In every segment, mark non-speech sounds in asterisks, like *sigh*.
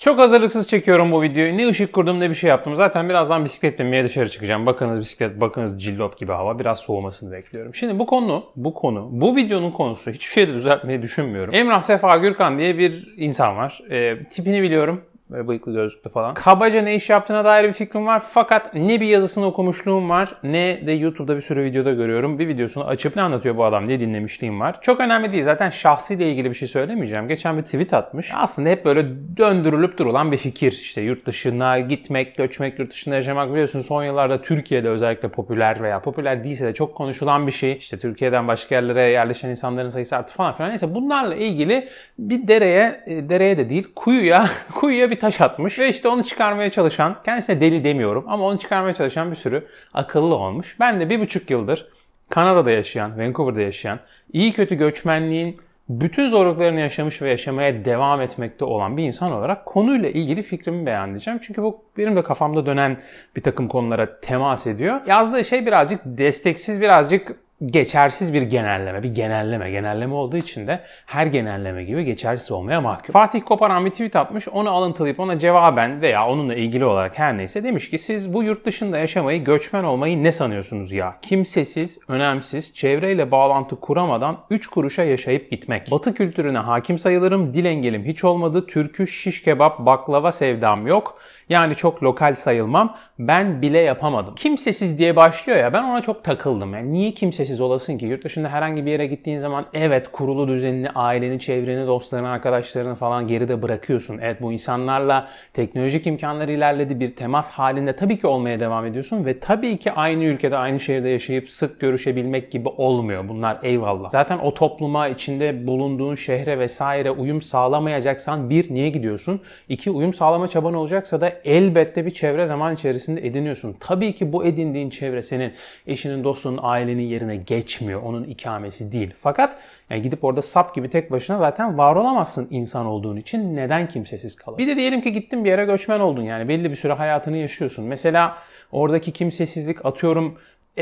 Çok hazırlıksız çekiyorum bu videoyu. Ne ışık kurdum ne bir şey yaptım. Zaten birazdan bisiklet binmeye dışarı çıkacağım. Bakınız bisiklet, bakınız cillop gibi hava. Biraz soğumasını bekliyorum. Şimdi bu konu, bu konu, bu videonun konusu. Hiçbir şey de düzeltmeyi düşünmüyorum. Emrah Sefa Gürkan diye bir insan var. E, tipini biliyorum. Böyle bıyıklı gözlüklü falan. Kabaca ne iş yaptığına dair bir fikrim var. Fakat ne bir yazısını okumuşluğum var ne de YouTube'da bir sürü videoda görüyorum. Bir videosunu açıp ne anlatıyor bu adam diye dinlemişliğim var. Çok önemli değil. Zaten şahsiyle ilgili bir şey söylemeyeceğim. Geçen bir tweet atmış. Aslında hep böyle döndürülüp durulan bir fikir. İşte yurt dışına gitmek, göçmek, yurt dışında yaşamak biliyorsunuz son yıllarda Türkiye'de özellikle popüler veya popüler değilse de çok konuşulan bir şey. İşte Türkiye'den başka yerlere yerleşen insanların sayısı arttı falan filan. Neyse bunlarla ilgili bir dereye, e, dereye de değil kuyuya, *laughs* kuyuya bir bir taş atmış ve işte onu çıkarmaya çalışan, kendisine deli demiyorum ama onu çıkarmaya çalışan bir sürü akıllı olmuş. Ben de bir buçuk yıldır Kanada'da yaşayan, Vancouver'da yaşayan, iyi kötü göçmenliğin bütün zorluklarını yaşamış ve yaşamaya devam etmekte olan bir insan olarak konuyla ilgili fikrimi beyan edeceğim. Çünkü bu benim de kafamda dönen bir takım konulara temas ediyor. Yazdığı şey birazcık desteksiz, birazcık geçersiz bir genelleme, bir genelleme, genelleme olduğu için de her genelleme gibi geçersiz olmaya mahkum. Fatih Koparan bir tweet atmış, onu alıntılayıp ona cevaben veya onunla ilgili olarak her neyse demiş ki siz bu yurt dışında yaşamayı, göçmen olmayı ne sanıyorsunuz ya? Kimsesiz, önemsiz, çevreyle bağlantı kuramadan 3 kuruşa yaşayıp gitmek. Batı kültürüne hakim sayılırım, dil engelim hiç olmadı, türkü, şiş kebap, baklava sevdam yok. Yani çok lokal sayılmam. Ben bile yapamadım. Kimsesiz diye başlıyor ya ben ona çok takıldım. Yani niye kimsesiz olasın ki? Yurt dışında herhangi bir yere gittiğin zaman evet kurulu düzenini, aileni, çevreni, dostlarını, arkadaşlarını falan geride bırakıyorsun. Evet bu insanlarla teknolojik imkanlar ilerledi. Bir temas halinde tabii ki olmaya devam ediyorsun ve tabii ki aynı ülkede, aynı şehirde yaşayıp sık görüşebilmek gibi olmuyor. Bunlar eyvallah. Zaten o topluma, içinde bulunduğun şehre vesaire uyum sağlamayacaksan bir niye gidiyorsun? İki uyum sağlama çaban olacaksa da elbette bir çevre zaman içerisinde ediniyorsun. Tabii ki bu edindiğin çevre senin eşinin, dostunun, ailenin yerine geçmiyor. Onun ikamesi değil. Fakat yani gidip orada sap gibi tek başına zaten var olamazsın insan olduğun için. Neden kimsesiz kalırsın? Bir de diyelim ki gittin bir yere göçmen oldun yani belli bir süre hayatını yaşıyorsun. Mesela oradaki kimsesizlik atıyorum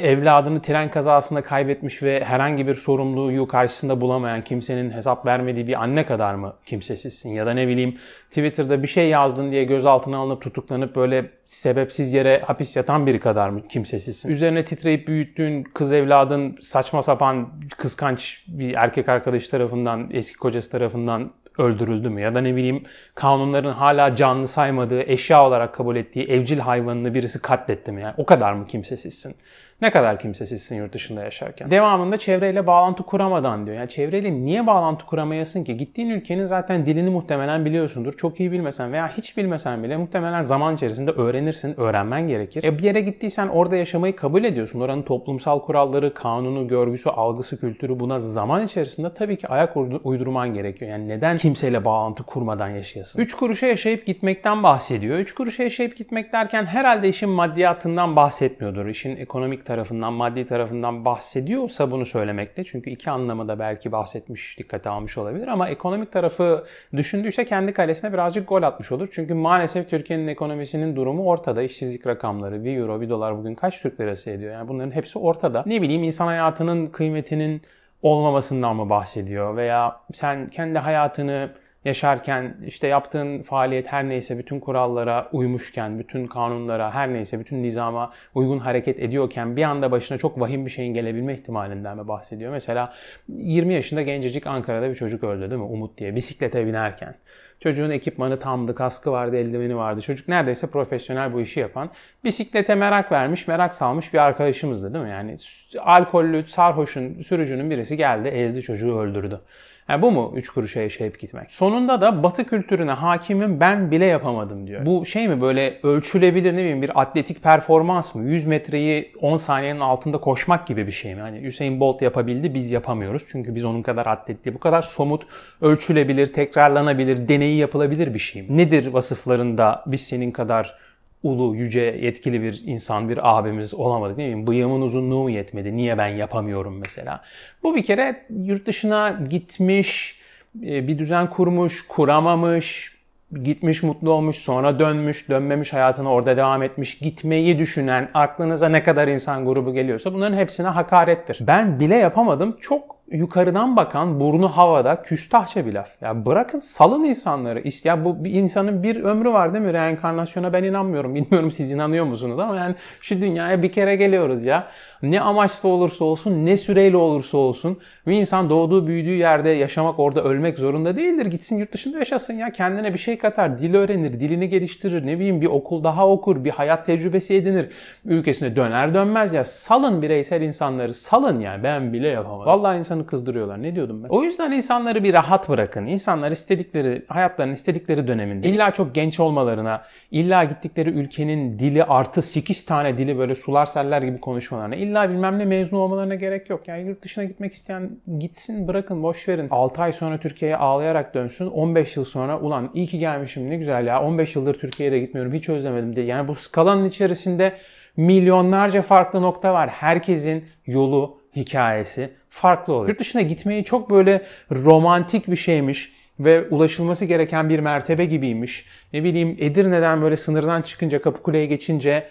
evladını tren kazasında kaybetmiş ve herhangi bir sorumluluğu karşısında bulamayan kimsenin hesap vermediği bir anne kadar mı kimsesizsin? Ya da ne bileyim Twitter'da bir şey yazdın diye gözaltına alınıp tutuklanıp böyle sebepsiz yere hapis yatan biri kadar mı kimsesizsin? Üzerine titreyip büyüttüğün kız evladın saçma sapan kıskanç bir erkek arkadaş tarafından, eski kocası tarafından öldürüldü mü? Ya da ne bileyim kanunların hala canlı saymadığı, eşya olarak kabul ettiği evcil hayvanını birisi katletti mi? Yani o kadar mı kimsesizsin? Ne kadar kimsesizsin yurt dışında yaşarken. Devamında çevreyle bağlantı kuramadan diyor. Yani çevreyle niye bağlantı kuramayasın ki? Gittiğin ülkenin zaten dilini muhtemelen biliyorsundur. Çok iyi bilmesen veya hiç bilmesen bile muhtemelen zaman içerisinde öğrenirsin, öğrenmen gerekir. E bir yere gittiysen orada yaşamayı kabul ediyorsun. Oranın toplumsal kuralları, kanunu, görgüsü, algısı, kültürü buna zaman içerisinde tabii ki ayak uydurman gerekiyor. Yani neden kimseyle bağlantı kurmadan yaşayasın? Üç kuruşa yaşayıp gitmekten bahsediyor. Üç kuruşa yaşayıp gitmek derken herhalde işin maddiyatından bahsetmiyordur. İşin ekonomik tarafından, maddi tarafından bahsediyorsa bunu söylemekte. Çünkü iki anlamı da belki bahsetmiş, dikkate almış olabilir. Ama ekonomik tarafı düşündüyse kendi kalesine birazcık gol atmış olur. Çünkü maalesef Türkiye'nin ekonomisinin durumu ortada. İşsizlik rakamları, bir euro, bir dolar bugün kaç Türk lirası ediyor? Yani bunların hepsi ortada. Ne bileyim insan hayatının kıymetinin olmamasından mı bahsediyor? Veya sen kendi hayatını yaşarken işte yaptığın faaliyet her neyse bütün kurallara uymuşken, bütün kanunlara her neyse bütün nizama uygun hareket ediyorken bir anda başına çok vahim bir şeyin gelebilme ihtimalinden mi bahsediyor? Mesela 20 yaşında gencecik Ankara'da bir çocuk öldü değil mi? Umut diye bisiklete binerken. Çocuğun ekipmanı tamdı, kaskı vardı, eldiveni vardı. Çocuk neredeyse profesyonel bu işi yapan. Bisiklete merak vermiş, merak salmış bir arkadaşımızdı değil mi? Yani alkollü, sarhoşun, sürücünün birisi geldi, ezdi çocuğu öldürdü. Yani bu mu üç kuruşa yaşayıp gitmek? Sonunda da batı kültürüne hakimim ben bile yapamadım diyor. Bu şey mi böyle ölçülebilir ne bileyim bir atletik performans mı? 100 metreyi 10 saniyenin altında koşmak gibi bir şey mi? Hani Hüseyin Bolt yapabildi biz yapamıyoruz. Çünkü biz onun kadar atletli. Bu kadar somut, ölçülebilir, tekrarlanabilir, deneyi yapılabilir bir şey mi? Nedir vasıflarında biz senin kadar ulu, yüce, yetkili bir insan, bir abimiz olamadı değil mi? Bıyığımın uzunluğu mu yetmedi? Niye ben yapamıyorum mesela? Bu bir kere yurt dışına gitmiş, e, bir düzen kurmuş, kuramamış, gitmiş mutlu olmuş, sonra dönmüş, dönmemiş hayatını orada devam etmiş, gitmeyi düşünen, aklınıza ne kadar insan grubu geliyorsa bunların hepsine hakarettir. Ben bile yapamadım. Çok yukarıdan bakan burnu havada küstahça bir laf. Ya bırakın salın insanları. Ya bu bir insanın bir ömrü var değil mi? Reenkarnasyona ben inanmıyorum. *laughs* Bilmiyorum siz inanıyor musunuz ama yani şu dünyaya bir kere geliyoruz ya. Ne amaçla olursa olsun ne süreyle olursa olsun bir insan doğduğu büyüdüğü yerde yaşamak orada ölmek zorunda değildir. Gitsin yurt dışında yaşasın ya kendine bir şey katar, dil öğrenir, dilini geliştirir, ne bileyim bir okul daha okur, bir hayat tecrübesi edinir. Ülkesine döner dönmez ya salın bireysel insanları salın yani ben bile yapamadım. Vallahi insanı kızdırıyorlar ne diyordum ben. O yüzden insanları bir rahat bırakın. İnsanlar istedikleri hayatlarının istedikleri döneminde illa çok genç olmalarına, illa gittikleri ülkenin dili artı 8 tane dili böyle sular seller gibi konuşmalarına illa illa bilmem ne mezun olmalarına gerek yok. Yani yurt dışına gitmek isteyen gitsin bırakın boş verin. 6 ay sonra Türkiye'ye ağlayarak dönsün. 15 yıl sonra ulan iyi ki gelmişim ne güzel ya 15 yıldır Türkiye'ye de gitmiyorum hiç özlemedim diye. Yani bu skalanın içerisinde milyonlarca farklı nokta var. Herkesin yolu, hikayesi farklı oluyor. Yurt dışına gitmeyi çok böyle romantik bir şeymiş ve ulaşılması gereken bir mertebe gibiymiş. Ne bileyim Edirne'den böyle sınırdan çıkınca Kapıkule'ye geçince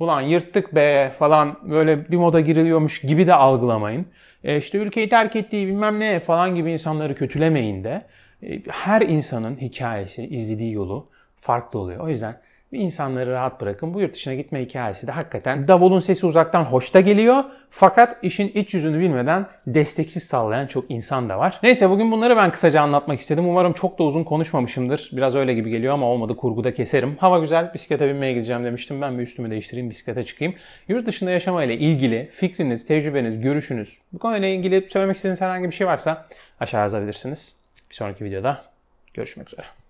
ulan yırttık be falan böyle bir moda giriliyormuş gibi de algılamayın. E, işte ülkeyi terk ettiği bilmem ne falan gibi insanları kötülemeyin de. E, her insanın hikayesi, izlediği yolu farklı oluyor. O yüzden ve insanları rahat bırakın. Bu yurt dışına gitme hikayesi de hakikaten davulun sesi uzaktan hoşta geliyor. Fakat işin iç yüzünü bilmeden desteksiz sallayan çok insan da var. Neyse bugün bunları ben kısaca anlatmak istedim. Umarım çok da uzun konuşmamışımdır. Biraz öyle gibi geliyor ama olmadı kurguda keserim. Hava güzel bisiklete binmeye gideceğim demiştim. Ben bir üstümü değiştireyim bisiklete çıkayım. Yurt dışında yaşamayla ilgili fikriniz, tecrübeniz, görüşünüz bu konuyla ilgili söylemek istediğiniz herhangi bir şey varsa aşağı yazabilirsiniz. Bir sonraki videoda görüşmek üzere.